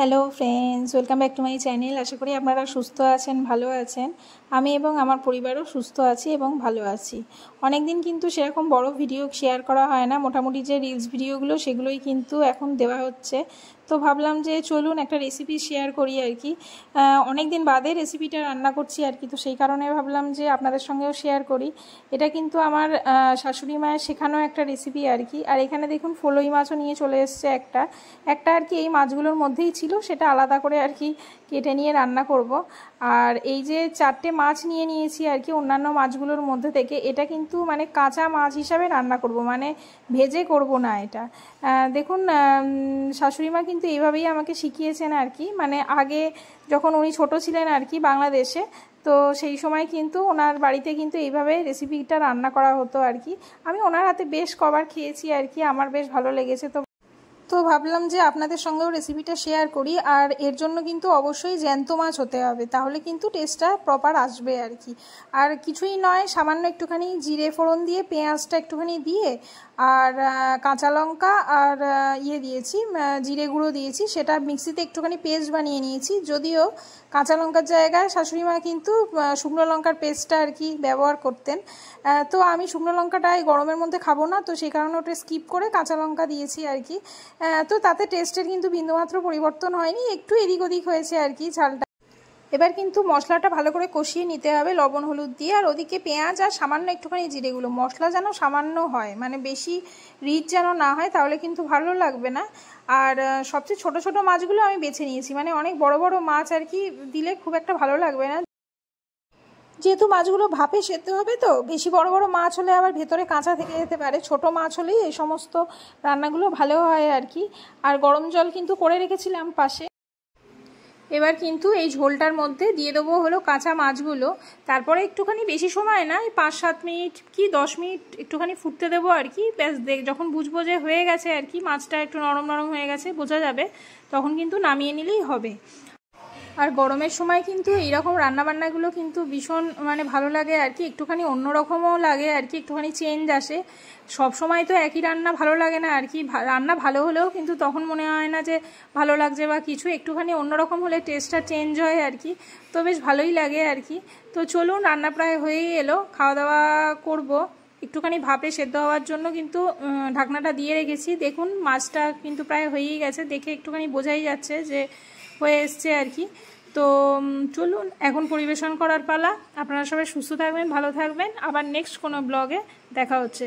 hello friends welcome back to my channel আশা করি আপনারা সুস্থ আছেন ভালো আছেন আমি এবং আমার পরিবারও সুস্থ আছি এবং ভালো আছি অনেক দিন কিন্তু সেরকম বড় ভিডিও শেয়ার করা হয় না মোটামুটি যে রিলস ভিডিওগুলো সেগুলোই কিন্তু এখন দেওয়া হচ্ছে তো ভাবলাম যে চলুন একটা রেসিপি শেয়ার করি আর কি অনেক দিন বাদে রেসিপিটা রান্না করছি আর কি তো সেই কারণে ভাবলাম যে আপনাদের সঙ্গেও শেয়ার করি এটা কিন্তু আমার শাশুড়ি মায়ের শেখানো একটা রেসিপি আর কি আর এখানে দেখুন ফলই মাছও নিয়ে চলে এসছে একটা একটা আর কি এই মাছগুলোর মধ্যেই ছিল সেটা আলাদা করে আর কি কেটে নিয়ে রান্না করব আর এই যে চারটে মাছ নিয়ে নিয়েছি আর কি অন্যান্য মাছগুলোর মধ্যে থেকে এটা কিন্তু মানে কাঁচা মাছ হিসাবে রান্না করব মানে ভেজে করব না এটা দেখুন শাশুড়িমা কিন্তু এইভাবেই আমাকে শিখিয়েছেন আর কি মানে আগে যখন উনি ছোট ছিলেন আর কি বাংলাদেশে তো সেই সময় কিন্তু ওনার বাড়িতে কিন্তু এইভাবে রেসিপিটা রান্না করা হতো আর কি আমি ওনার হাতে বেশ কবার খেয়েছি আর কি আমার বেশ ভালো লেগেছে তো তো ভাবলাম যে আপনাদের সঙ্গেও রেসিপিটা শেয়ার করি আর এর জন্য কিন্তু অবশ্যই জ্যান্ত মাছ হতে হবে তাহলে কিন্তু টেস্টটা প্রপার আসবে আর কি আর কিছুই নয় সামান্য একটুখানি জিরে ফোড়ন দিয়ে পেঁয়াজটা একটুখানি দিয়ে আর কাঁচা লঙ্কা আর ইয়ে দিয়েছি জিরে গুঁড়ো দিয়েছি সেটা মিক্সিতে একটুখানি পেস্ট বানিয়ে নিয়েছি যদিও কাঁচা লঙ্কার জায়গায় শাশুড়ি মা কিন্তু শুকনো লঙ্কার পেস্টটা আর কি ব্যবহার করতেন তো আমি শুকনো লঙ্কাটা এই গরমের মধ্যে খাবো না তো সেই কারণে ওটা স্কিপ করে কাঁচা লঙ্কা দিয়েছি আর কি তো তাতে টেস্টের কিন্তু বিন্দুমাত্র পরিবর্তন হয়নি একটু এদিক ওদিক হয়েছে আর কি ঝালটা এবার কিন্তু মশলাটা ভালো করে কষিয়ে নিতে হবে লবণ হলুদ দিয়ে আর ওদিকে পেঁয়াজ আর সামান্য একটুখানি জিরেগুলো মশলা যেন সামান্য হয় মানে বেশি রিচ যেন না হয় তাহলে কিন্তু ভালো লাগবে না আর সবচেয়ে ছোট ছোট মাছগুলো আমি বেছে নিয়েছি মানে অনেক বড় বড় মাছ আর কি দিলে খুব একটা ভালো লাগবে না যেহেতু মাছগুলো ভাপে সেতে হবে তো বেশি বড় বড় মাছ হলে আবার ভেতরে কাঁচা থেকে যেতে পারে ছোট মাছ হলেই এই সমস্ত রান্নাগুলো ভালো হয় আর কি আর গরম জল কিন্তু করে রেখেছিলাম পাশে এবার কিন্তু এই ঝোলটার মধ্যে দিয়ে দেবো হলো কাঁচা মাছগুলো তারপরে একটুখানি বেশি সময় না পাঁচ সাত মিনিট কি দশ মিনিট একটুখানি ফুটতে দেবো আর কি ব্যাস দেখ যখন বুঝবো যে হয়ে গেছে আর কি মাছটা একটু নরম নরম হয়ে গেছে বোঝা যাবে তখন কিন্তু নামিয়ে নিলেই হবে আর গরমের সময় কিন্তু এইরকম রান্নাবান্নাগুলো কিন্তু ভীষণ মানে ভালো লাগে আর কি একটুখানি অন্যরকমও লাগে আর কি একটুখানি চেঞ্জ আসে সব সময় তো একই রান্না ভালো লাগে না আর কি রান্না ভালো হলেও কিন্তু তখন মনে হয় না যে ভালো লাগছে বা কিছু একটুখানি অন্যরকম হলে টেস্টটা চেঞ্জ হয় আর কি তো বেশ ভালোই লাগে আর কি তো চলুন রান্না প্রায় হয়েই এলো খাওয়া দাওয়া করবো একটুখানি ভাপে সেদ্ধ হওয়ার জন্য কিন্তু ঢাকনাটা দিয়ে রেখেছি দেখুন মাছটা কিন্তু প্রায় হয়েই গেছে দেখে একটুখানি বোঝাই যাচ্ছে যে হয়ে এসছে আর কি তো চলুন এখন পরিবেশন করার পালা আপনারা সবাই সুস্থ থাকবেন ভালো থাকবেন আবার নেক্সট কোনো ব্লগে দেখা হচ্ছে